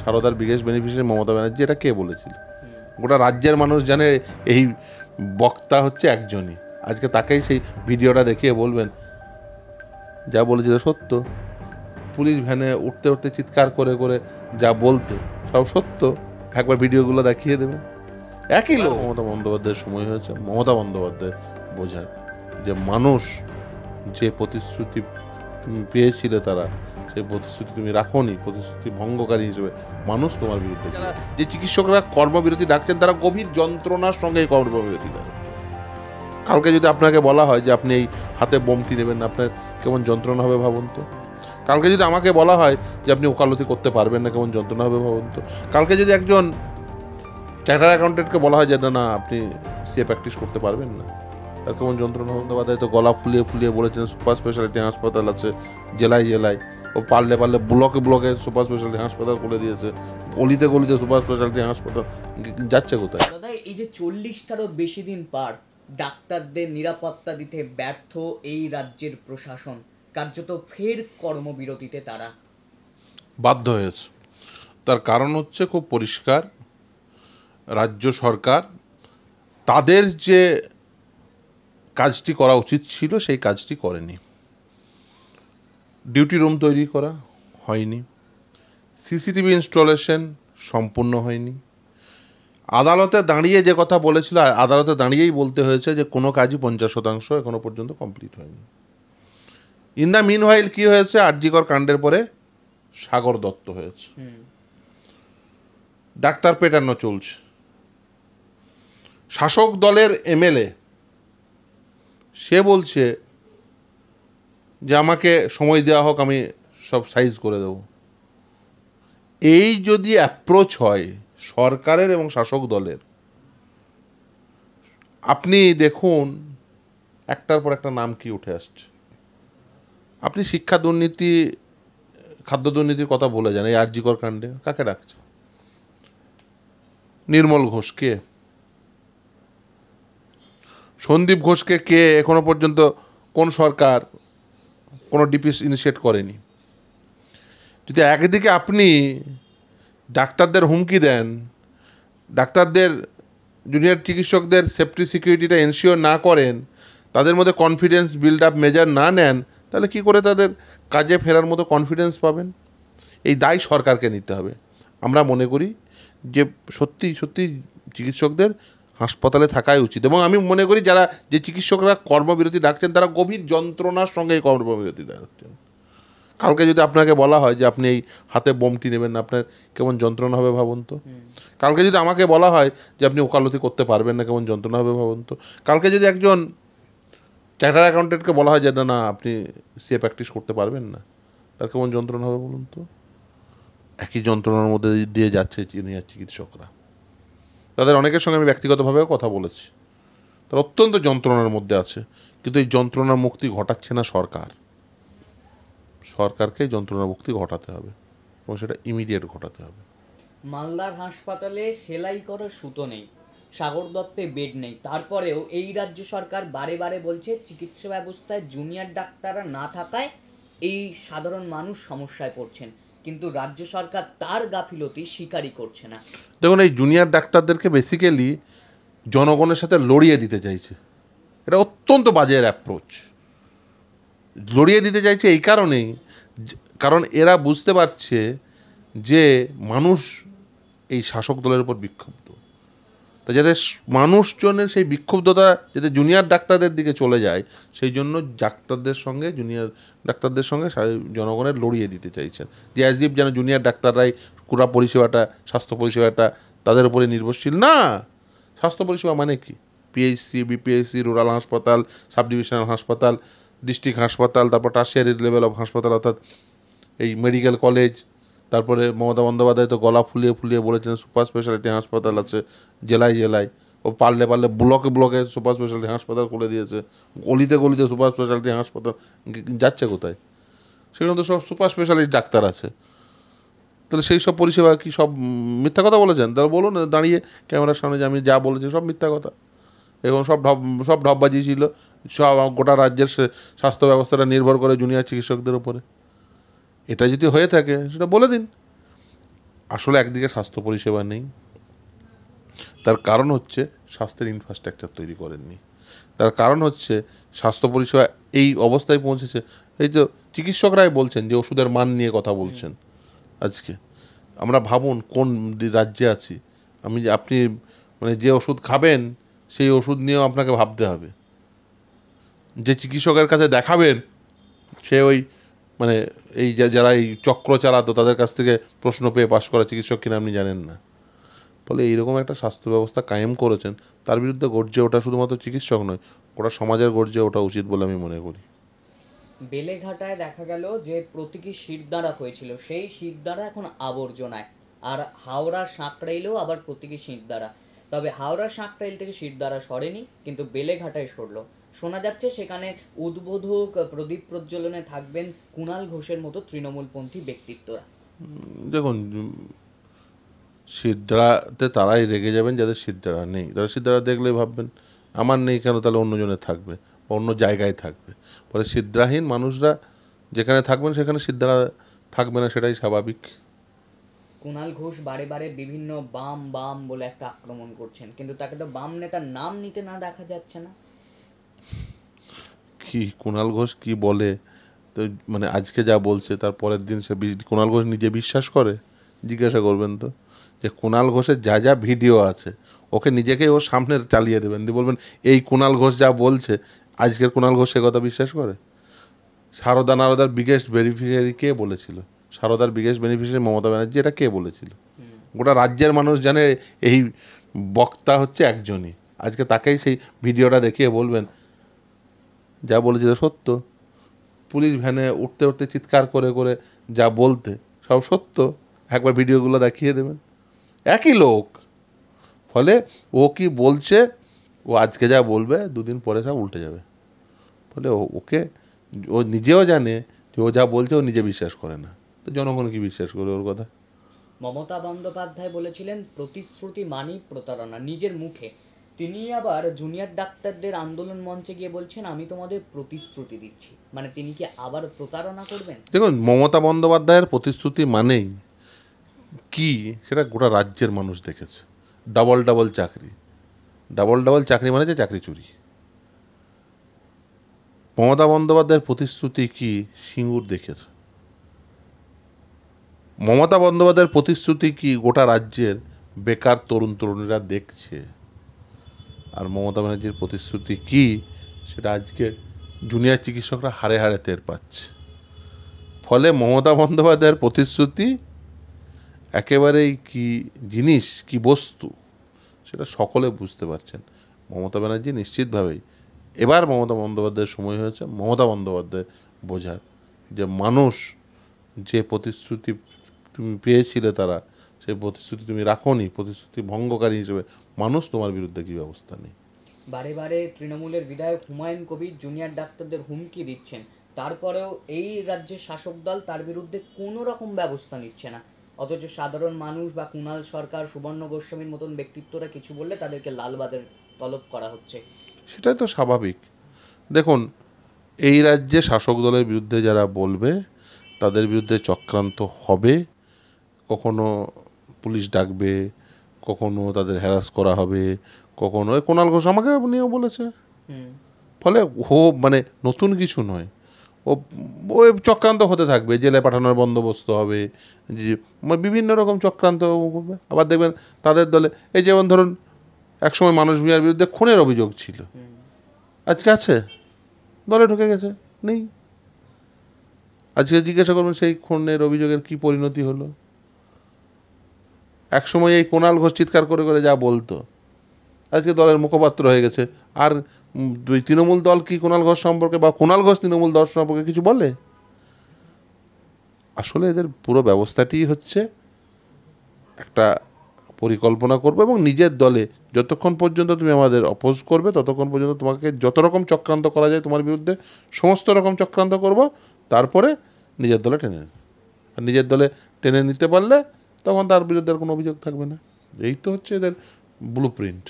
সারদার biggest beneficiary Mamata Banerjee এটা কে বলেছিল গোটা রাজ্যের মানুষ জানে এই বক্তা হচ্ছে একজনই আজকে তাকেই সেই ভিডিওটা দেখিয়ে বলবেন যা বলেছিল সত্য পুলিশ ভ্যানে উঠতে উঠতে চিৎকার করে করে যা বলতে সব সত্য একবার ভিডিওগুলো দেখিয়ে দেবেন একই লোক মমতা বন্দ্যোপাধ্যায়ের সময় হয়েছে মমতা বন্দ্যোপাধ্যায় বোঝায় যে মানুষ যে প্রতিশ্রুতি পেয়েছিল তারা সেই প্রতিশ্রুতি তুমি রাখোনি প্রতিশ্রুতি ভঙ্গকারী হিসেবে মানুষ তোমার বিরুদ্ধে যারা যে চিকিৎসকরা কর্মবিরতি ডাকছেন তারা গভীর যন্ত্রণার সঙ্গে এই কর্মবিরতি দেয় কালকে যদি আপনাকে বলা হয় যে আপনি এই হাতে বোমটি নেবেন আপনার কেমন যন্ত্রণা হবে ভাবুন তো কালকে যদি আমাকে বলা হয় যে আপনি ওকালতি করতে পারবেন না কেমন যন্ত্রণা হবে ভাবুন তো কালকে যদি একজন চার্টার অ্যাকাউন্টেন্টকে বলা হয় যে না না আপনি সে প্র্যাকটিস করতে পারবেন না তার কেমন যন্ত্রণা বা তো গলা ফুলিয়ে ফুলিয়ে বলেছেন সুপার স্পেশালিটি হাসপাতাল আছে জেলায় জেলায় ও পারলে পারলে ব্লকে ব্লকে সুপার স্পেশালিটি হাসপাতাল খুলে দিয়েছে গলিতে গলিতে সুপার স্পেশালিটি হাসপাতাল যাচ্ছে কোথায় দাদা এই যে চল্লিশটারও বেশি দিন পার ডাক্তারদের নিরাপত্তা দিতে ব্যর্থ এই রাজ্যের প্রশাসন কার্যত ফের কর্মবিরতিতে তারা বাধ্য হয়েছে তার কারণ হচ্ছে খুব পরিষ্কার রাজ্য সরকার তাদের যে কাজটি করা উচিত ছিল সেই কাজটি করেনি ডিউটি রুম তৈরি করা হয়নি সিসিটিভি ইনস্টলেশন সম্পূর্ণ হয়নি আদালতে দাঁড়িয়ে যে কথা বলেছিল আদালতে দাঁড়িয়েই বলতে হয়েছে যে কোনো কাজই পঞ্চাশ শতাংশ এখনও পর্যন্ত কমপ্লিট হয়নি ইন দ্য মিন হোয়াইল কী হয়েছে আরজিকর কাণ্ডের পরে সাগর দত্ত হয়েছে ডাক্তার পেটানো চলছে শাসক দলের এমএলএ সে বলছে যে আমাকে সময় দেওয়া হোক আমি সব সাইজ করে দেব এই যদি অ্যাপ্রোচ হয় সরকারের এবং শাসক দলের আপনি দেখুন একটার পর একটা নাম কি উঠে আসছে আপনি শিক্ষা দুর্নীতি খাদ্য দুর্নীতির কথা বলে যান এই আর্যিকর কাণ্ডে কাকে ডাকছে নির্মল ঘোষকে সন্দীপ ঘোষকে কে এখনো পর্যন্ত কোন সরকার কোনো ডিপিএস ইনিশিয়েট করেনি যদি একদিকে আপনি ডাক্তারদের হুমকি দেন ডাক্তারদের জুনিয়র চিকিৎসকদের সেফটি সিকিউরিটিটা এনশিওর না করেন তাদের মধ্যে কনফিডেন্স বিল্ড আপ মেজার না নেন তাহলে কি করে তাদের কাজে ফেরার মতো কনফিডেন্স পাবেন এই দায় সরকারকে নিতে হবে আমরা মনে করি যে সত্যি সত্যি চিকিৎসকদের হাসপাতালে থাকাই উচিত এবং আমি মনে করি যারা যে চিকিৎসকরা কর্মবিরতি ডাকছেন তারা গভীর যন্ত্রণার সঙ্গে কর্মবিরতি ডাকছেন কালকে যদি আপনাকে বলা হয় যে আপনি এই হাতে বোমটি নেবেন না আপনার কেমন যন্ত্রণা হবে ভাবুন তো কালকে যদি আমাকে বলা হয় যে আপনি ওকালতি করতে পারবেন না কেমন যন্ত্রণা হবে ভাবুন তো কালকে যদি একজন চার্টার অ্যাকাউন্টেন্টকে বলা হয় যে না না আপনি সিএ প্র্যাকটিস করতে পারবেন না তার কেমন যন্ত্রণা হবে বলুন তো একই যন্ত্রণার মধ্যে দিয়ে যাচ্ছে চিনি চিকিৎসকরা তাদের অনেকের সঙ্গে আমি ব্যক্তিগতভাবেও কথা বলেছি তারা অত্যন্ত যন্ত্রণার মধ্যে আছে কিন্তু এই যন্ত্রণা মুক্তি ঘটাচ্ছে না সরকার সরকারকে যন্ত্রণা মুক্তি ঘটাতে হবে এবং সেটা ইমিডিয়েট ঘটাতে হবে মালদার হাসপাতালে সেলাই করার সুতো নেই সাগর দত্তে বেড নেই তারপরেও এই রাজ্য সরকার বারে বারে বলছে চিকিৎসা ব্যবস্থায় জুনিয়র ডাক্তাররা না থাকায় এই সাধারণ মানুষ সমস্যায় পড়ছেন কিন্তু রাজ্য সরকার তার গাফিলতি স্বীকারই করছে না দেখুন এই জুনিয়র ডাক্তারদেরকে বেসিক্যালি জনগণের সাথে লড়িয়ে দিতে চাইছে এটা অত্যন্ত বাজে অ্যাপ্রোচ লড়িয়ে দিতে চাইছে এই কারণেই কারণ এরা বুঝতে পারছে যে মানুষ এই শাসক দলের উপর বিক্ষোভ তা যাতে মানুষজনের সেই বিক্ষুব্ধতা যাতে জুনিয়র ডাক্তারদের দিকে চলে যায় সেই জন্য ডাক্তারদের সঙ্গে জুনিয়র ডাক্তারদের সঙ্গে জনগণের লড়িয়ে দিতে চাইছেন যে অ্যাজ ইফ যেন জুনিয়র ডাক্তাররাই পুরা পরিষেবাটা স্বাস্থ্য পরিষেবাটা তাদের উপরে নির্ভরশীল না স্বাস্থ্য পরিষেবা মানে কি পিএইচসি বিপিএইচসি রুরাল হাসপাতাল সাব ডিভিশনাল হাসপাতাল ডিস্ট্রিক্ট হাসপাতাল তারপর টার্সিয়ারি লেভেল অফ হাসপাতাল অর্থাৎ এই মেডিকেল কলেজ তারপরে মমতা বন্দ্যোপাধ্যায় তো গলা ফুলিয়ে ফুলিয়ে বলেছেন সুপার স্পেশালিটি হাসপাতাল আছে জেলায় জেলায় ও পারলে পারলে ব্লকে ব্লকে সুপার স্পেশালিটি হাসপাতাল খুলে দিয়েছে গলিতে গলিতে সুপার স্পেশালিটি হাসপাতাল যাচ্ছে কোথায় সেখানে তো সব সুপার স্পেশালিটি ডাক্তার আছে তাহলে সেই সব পরিষেবা কি সব মিথ্যা কথা বলেছেন তাহলে বলুন দাঁড়িয়ে ক্যামেরার সামনে যে আমি যা বলেছি সব মিথ্যা কথা এবং সব ঢপ সব ঢপবাজি ছিল সব গোটা রাজ্যের স্বাস্থ্য ব্যবস্থাটা নির্ভর করে জুনিয়র চিকিৎসকদের উপরে এটা যদি হয়ে থাকে সেটা বলে দিন আসলে একদিকে স্বাস্থ্য পরিষেবা নেই তার কারণ হচ্ছে স্বাস্থ্যের ইনফ্রাস্ট্রাকচার তৈরি করেননি তার কারণ হচ্ছে স্বাস্থ্য পরিষেবা এই অবস্থায় পৌঁছেছে এই তো চিকিৎসকরাই বলছেন যে ওষুধের মান নিয়ে কথা বলছেন আজকে আমরা ভাবুন কোন রাজ্যে আছি আমি যে আপনি মানে যে ওষুধ খাবেন সেই ওষুধ নিয়েও আপনাকে ভাবতে হবে যে চিকিৎসকের কাছে দেখাবেন সে ওই মানে এই যারা এই চক্র চালাতো তাদের কাছ থেকে প্রশ্ন পেয়ে পাশ করা চিকিৎসক কিনা আপনি জানেন না ফলে এইরকম একটা স্বাস্থ্য ব্যবস্থা কায়েম করেছেন তার বিরুদ্ধে গর্জে ওঠা শুধুমাত্র চিকিৎসক নয় ওটা সমাজের গর্জে ওঠা উচিত বলে আমি মনে করি বেলেঘাটায় দেখা গেল যে প্রতীকী দ্বারা হয়েছিল সেই দ্বারা এখন আবর্জনায় আর হাওড়া সাঁকড়াইলেও আবার প্রতীকী দ্বারা তবে হাওড়া সাঁকড়াইল থেকে দ্বারা সরেনি কিন্তু বেলেঘাটায় সরলো শোনা যাচ্ছে সেখানে উদ্বোধক প্রদীপ প্রজ্বলনে থাকবেন কুণাল ঘোষের মতো তৃণমূলপন্থী ব্যক্তিত্বরা দেখুন সিদ্ধারাতে তারাই রেগে যাবেন যাদের সিদ্ধারা নেই তারা সিদ্ধারা দেখলে ভাববেন আমার নেই কেন তাহলে অন্যজনে থাকবে অন্য জায়গায় থাকবে পরে সিদ্ধাহীন মানুষরা যেখানে থাকবেন সেখানে সিদ্ধারা থাকবে না সেটাই স্বাভাবিক কুণাল ঘোষ বারে বারে বিভিন্ন বাম বাম বলে একটা আক্রমণ করছেন কিন্তু তাকে তো বাম নেতার নাম নিতে না দেখা যাচ্ছে না কি কুণাল ঘোষ কি বলে তো মানে আজকে যা বলছে তার পরের দিন সে কুণাল ঘোষ নিজে বিশ্বাস করে জিজ্ঞাসা করবেন তো যে কুণাল ঘোষের যা যা ভিডিও আছে ওকে নিজেকেই ওর সামনে চালিয়ে দেবেন দিয়ে বলবেন এই কুণাল ঘোষ যা বলছে আজকের কুণাল ঘোষ সে কথা বিশ্বাস করে সারদা নারদার বিগেস্ট বেনিফিশিয়ারি কে বলেছিল সারদার বিগেস্ট বেনিফিশিয়ারি মমতা ব্যানার্জি এটা কে বলেছিল গোটা রাজ্যের মানুষ জানে এই বক্তা হচ্ছে একজনই আজকে তাকেই সেই ভিডিওটা দেখিয়ে বলবেন যা বলেছিল সত্য পুলিশ ভ্যানে উঠতে উঠতে চিৎকার করে করে যা বলতে সব সত্য একবার ভিডিওগুলো দেখিয়ে দেবেন একই লোক ফলে ও কি বলছে ও আজকে যা বলবে দুদিন পরে সব উল্টে যাবে ফলে ওকে ও নিজেও জানে যে ও যা বলছে ও নিজে বিশ্বাস করে না তো জনগণ কি বিশ্বাস করে ওর কথা মমতা বন্দ্যোপাধ্যায় বলেছিলেন প্রতিশ্রুতি মানি প্রতারণা নিজের মুখে তিনি আবার জুনিয়র ডাক্তারদের আন্দোলন মঞ্চে গিয়ে বলছেন আমি তোমাদের প্রতিশ্রুতি দিচ্ছি মানে তিনি কি আবার প্রতারণা করবেন দেখুন মমতা বন্দ্যোপাধ্যায়ের প্রতিশ্রুতি মানেই কি সেটা গোটা রাজ্যের মানুষ দেখেছে ডাবল ডাবল চাকরি ডাবল ডাবল চাকরি মানে যে চাকরি চুরি মমতা বন্দ্যোপাধ্যায়ের প্রতিশ্রুতি কি সিঙ্গুর দেখেছে মমতা বন্দ্যোপাধ্যায়ের প্রতিশ্রুতি কি গোটা রাজ্যের বেকার তরুণ তরুণীরা দেখছে আর মমতা ব্যানার্জির প্রতিশ্রুতি কি সেটা আজকে জুনিয়র চিকিৎসকরা হারে হারে টের পাচ্ছে ফলে মমতা বন্দ্যোপাধ্যায়ের প্রতিশ্রুতি একেবারেই কি জিনিস কি বস্তু সেটা সকলে বুঝতে পারছেন মমতা ব্যানার্জি নিশ্চিতভাবেই এবার মমতা বন্দ্যোপাধ্যায়ের সময় হয়েছে মমতা বন্দ্যোপাধ্যায় বোঝার যে মানুষ যে প্রতিশ্রুতি তুমি পেয়েছিলে তারা সেই প্রতিশ্রুতি তুমি রাখোনি প্রতিশ্রুতি ভঙ্গকারী হিসেবে মানুষ তোমার বিরুদ্ধে কী ব্যবস্থা নেই বারে বারে তৃণমূলের বিধায়ক হুমায়ুন কবির জুনিয়র ডাক্তারদের হুমকি দিচ্ছেন তারপরেও এই রাজ্যের শাসক দল তার বিরুদ্ধে কোনো রকম ব্যবস্থা নিচ্ছে না অথচ সাধারণ মানুষ বা কুণাল সরকার সুবর্ণ গোস্বামীর মতন ব্যক্তিত্বরা কিছু বললে তাদেরকে লালবাদের তলব করা হচ্ছে সেটাই তো স্বাভাবিক দেখুন এই রাজ্যে শাসক দলের বিরুদ্ধে যারা বলবে তাদের বিরুদ্ধে চক্রান্ত হবে কখনো পুলিশ ডাকবে কখনো তাদের হ্যারাস করা হবে কখনো ওই কোনাল ঘোষ আমাকে নিয়েও বলেছে ফলে হো মানে নতুন কিছু নয় ও ও চক্রান্ত হতে থাকবে জেলে পাঠানোর বন্দোবস্ত হবে যে বিভিন্ন রকম চক্রান্ত করবে আবার দেখবেন তাদের দলে এই যেমন ধরুন একসময় মানুষ মিয়ার বিরুদ্ধে খুনের অভিযোগ ছিল আজকে আছে দলে ঢুকে গেছে নেই আজকে জিজ্ঞাসা করবেন সেই খুনের অভিযোগের কি পরিণতি হলো একসময় এই কোণাল ঘোষ চিৎকার করে করে যা বলতো আজকে দলের মুখপাত্র হয়ে গেছে আর তৃণমূল দল কি কোণাল ঘোষ সম্পর্কে বা কোণাল ঘোষ তৃণমূল দল সম্পর্কে কিছু বলে আসলে এদের পুরো ব্যবস্থাটি হচ্ছে একটা পরিকল্পনা করবে এবং নিজের দলে যতক্ষণ পর্যন্ত তুমি আমাদের অপোজ করবে ততক্ষণ পর্যন্ত তোমাকে যত রকম চক্রান্ত করা যায় তোমার বিরুদ্ধে সমস্ত রকম চক্রান্ত করব তারপরে নিজের দলে টেনে আর নিজের দলে টেনে নিতে পারলে তখন তার বিরুদ্ধে আর কোনো অভিযোগ থাকবে না এই তো হচ্ছে এদের ব্লু প্রিন্ট